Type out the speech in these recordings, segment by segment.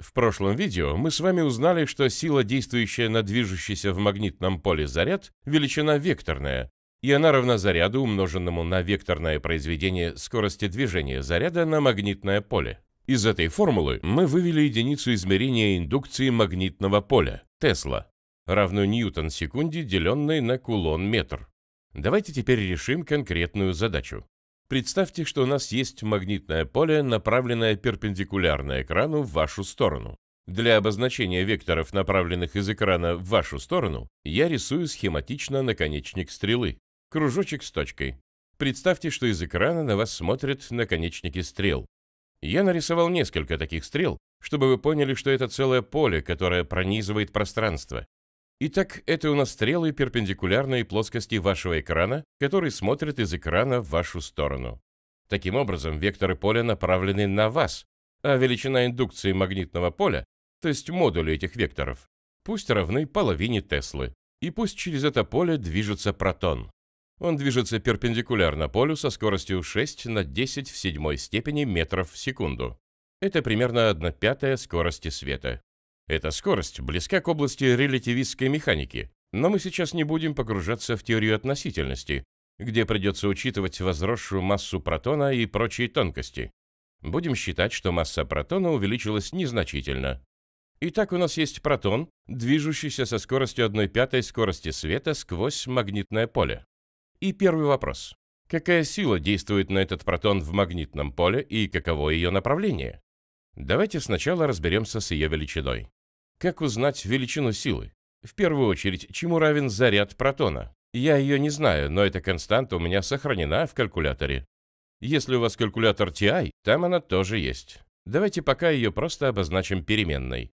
В прошлом видео мы с вами узнали, что сила, действующая на движущийся в магнитном поле заряд, величина векторная, и она равна заряду, умноженному на векторное произведение скорости движения заряда на магнитное поле. Из этой формулы мы вывели единицу измерения индукции магнитного поля, Тесла, равную ньютон секунде, деленной на кулон метр. Давайте теперь решим конкретную задачу. Представьте, что у нас есть магнитное поле, направленное перпендикулярно экрану в вашу сторону. Для обозначения векторов, направленных из экрана в вашу сторону, я рисую схематично наконечник стрелы, кружочек с точкой. Представьте, что из экрана на вас смотрят наконечники стрел. Я нарисовал несколько таких стрел, чтобы вы поняли, что это целое поле, которое пронизывает пространство. Итак, это у нас стрелы перпендикулярные плоскости вашего экрана, который смотрит из экрана в вашу сторону. Таким образом, векторы поля направлены на вас, а величина индукции магнитного поля, то есть модули этих векторов, пусть равны половине Теслы. И пусть через это поле движется протон. Он движется перпендикулярно полю со скоростью 6 на 10 в седьмой степени метров в секунду. Это примерно 1 пятая скорости света. Эта скорость близка к области релятивистской механики, но мы сейчас не будем погружаться в теорию относительности, где придется учитывать возросшую массу протона и прочие тонкости. Будем считать, что масса протона увеличилась незначительно. Итак, у нас есть протон, движущийся со скоростью 1 пятой скорости света сквозь магнитное поле. И первый вопрос. Какая сила действует на этот протон в магнитном поле и каково ее направление? Давайте сначала разберемся с ее величиной. Как узнать величину силы? В первую очередь, чему равен заряд протона? Я ее не знаю, но эта константа у меня сохранена в калькуляторе. Если у вас калькулятор TI, там она тоже есть. Давайте пока ее просто обозначим переменной.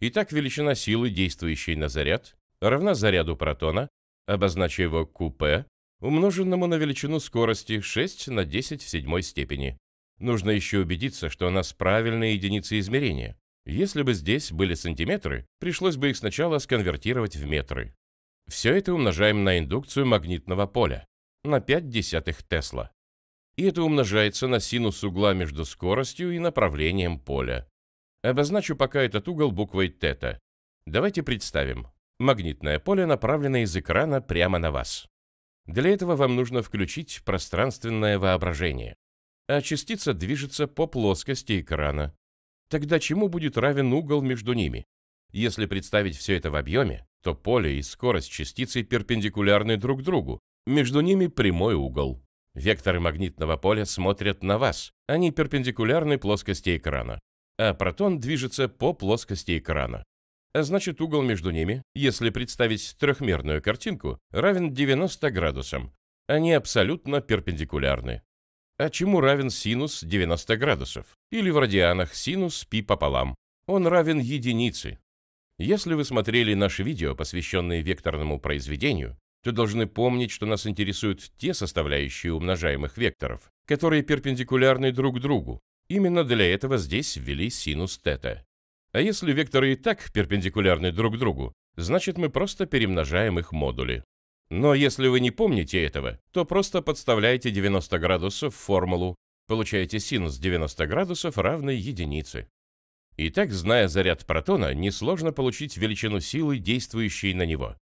Итак, величина силы, действующей на заряд, равна заряду протона, обозначу его QP, умноженному на величину скорости 6 на 10 в седьмой степени. Нужно еще убедиться, что у нас правильные единицы измерения. Если бы здесь были сантиметры, пришлось бы их сначала сконвертировать в метры. Все это умножаем на индукцию магнитного поля, на 5 десятых Тесла. И это умножается на синус угла между скоростью и направлением поля. Обозначу пока этот угол буквой тета. Давайте представим. Магнитное поле направлено из экрана прямо на вас. Для этого вам нужно включить пространственное воображение. А частица движется по плоскости экрана, Тогда чему будет равен угол между ними? Если представить все это в объеме, то поле и скорость частицы перпендикулярны друг другу, между ними прямой угол. Векторы магнитного поля смотрят на вас, они перпендикулярны плоскости экрана, а протон движется по плоскости экрана. А значит, угол между ними, если представить трехмерную картинку, равен 90 градусам. Они абсолютно перпендикулярны. А чему равен синус 90 градусов? Или в радианах синус π пополам? Он равен единице. Если вы смотрели наше видео, посвященное векторному произведению, то должны помнить, что нас интересуют те составляющие умножаемых векторов, которые перпендикулярны друг другу. Именно для этого здесь ввели синус тета. А если векторы и так перпендикулярны друг другу, значит мы просто перемножаем их модули. Но если вы не помните этого, то просто подставляете 90 градусов в формулу, получаете синус 90 градусов равный единице. Итак, зная заряд протона, несложно получить величину силы, действующей на него.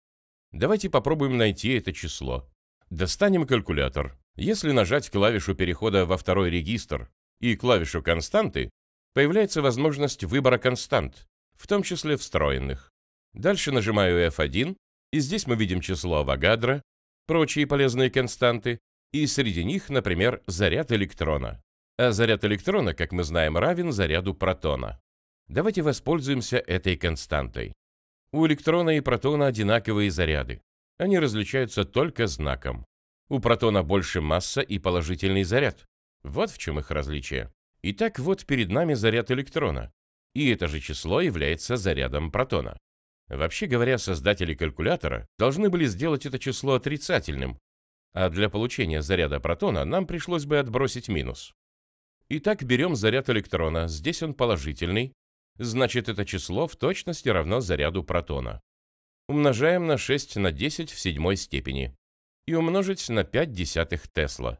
Давайте попробуем найти это число. Достанем калькулятор. Если нажать клавишу перехода во второй регистр и клавишу константы, появляется возможность выбора констант, в том числе встроенных. Дальше нажимаю F1 и здесь мы видим число Авогадро, прочие полезные константы, и среди них, например, заряд электрона. А заряд электрона, как мы знаем, равен заряду протона. Давайте воспользуемся этой константой. У электрона и протона одинаковые заряды. Они различаются только знаком. У протона больше масса и положительный заряд. Вот в чем их различие. Итак, вот перед нами заряд электрона. И это же число является зарядом протона. Вообще говоря, создатели калькулятора должны были сделать это число отрицательным, а для получения заряда протона нам пришлось бы отбросить минус. Итак, берем заряд электрона, здесь он положительный, значит это число в точности равно заряду протона. Умножаем на 6 на 10 в седьмой степени и умножить на 5 десятых Тесла.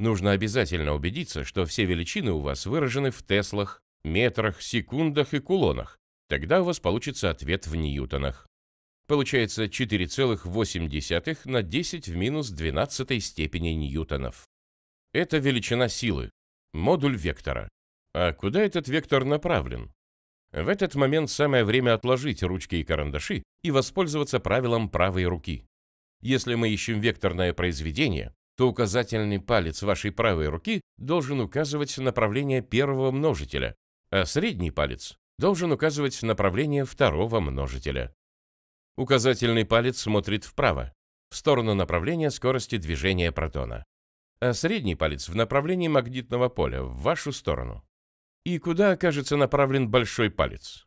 Нужно обязательно убедиться, что все величины у вас выражены в Теслах, метрах, секундах и кулонах, Тогда у вас получится ответ в ньютонах. Получается 4,8 на 10 в минус 12 степени ньютонов. Это величина силы, модуль вектора. А куда этот вектор направлен? В этот момент самое время отложить ручки и карандаши и воспользоваться правилом правой руки. Если мы ищем векторное произведение, то указательный палец вашей правой руки должен указывать направление первого множителя, а средний палец должен указывать направление второго множителя. Указательный палец смотрит вправо, в сторону направления скорости движения протона, а средний палец в направлении магнитного поля, в вашу сторону. И куда окажется направлен большой палец?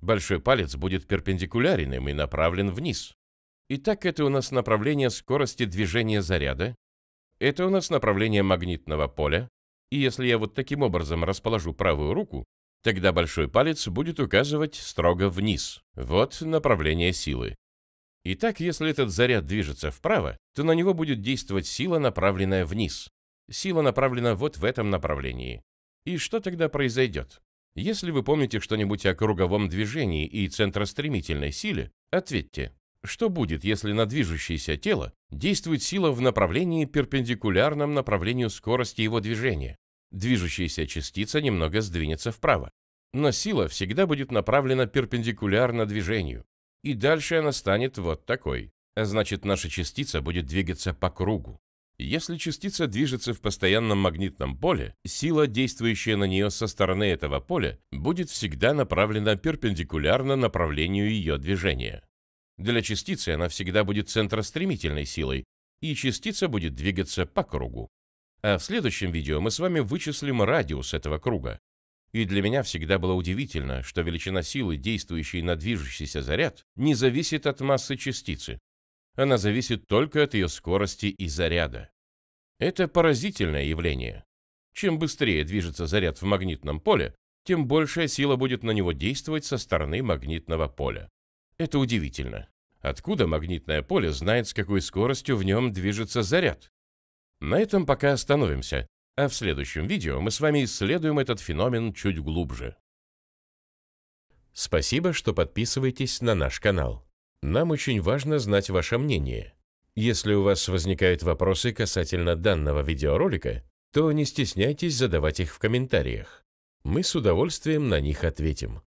Большой палец будет перпендикулярен и направлен вниз. Итак, это у нас направление скорости движения заряда, это у нас направление магнитного поля, и если я вот таким образом расположу правую руку, Тогда большой палец будет указывать строго вниз. Вот направление силы. Итак, если этот заряд движется вправо, то на него будет действовать сила, направленная вниз. Сила направлена вот в этом направлении. И что тогда произойдет? Если вы помните что-нибудь о круговом движении и центростремительной силе, ответьте, что будет, если на движущееся тело действует сила в направлении, перпендикулярном направлению скорости его движения? Движущаяся частица немного сдвинется вправо. Но сила всегда будет направлена перпендикулярно движению. И дальше она станет вот такой. значит, наша частица будет двигаться по кругу. Если частица движется в постоянном магнитном поле, сила, действующая на нее со стороны этого поля, будет всегда направлена перпендикулярно направлению ее движения. Для частицы она всегда будет центростремительной силой, и частица будет двигаться по кругу. А в следующем видео мы с вами вычислим радиус этого круга. И для меня всегда было удивительно, что величина силы, действующей на движущийся заряд, не зависит от массы частицы. Она зависит только от ее скорости и заряда. Это поразительное явление. Чем быстрее движется заряд в магнитном поле, тем большая сила будет на него действовать со стороны магнитного поля. Это удивительно. Откуда магнитное поле знает, с какой скоростью в нем движется заряд? На этом пока остановимся, а в следующем видео мы с вами исследуем этот феномен чуть глубже. Спасибо, что подписываетесь на наш канал. Нам очень важно знать ваше мнение. Если у вас возникают вопросы касательно данного видеоролика, то не стесняйтесь задавать их в комментариях. Мы с удовольствием на них ответим.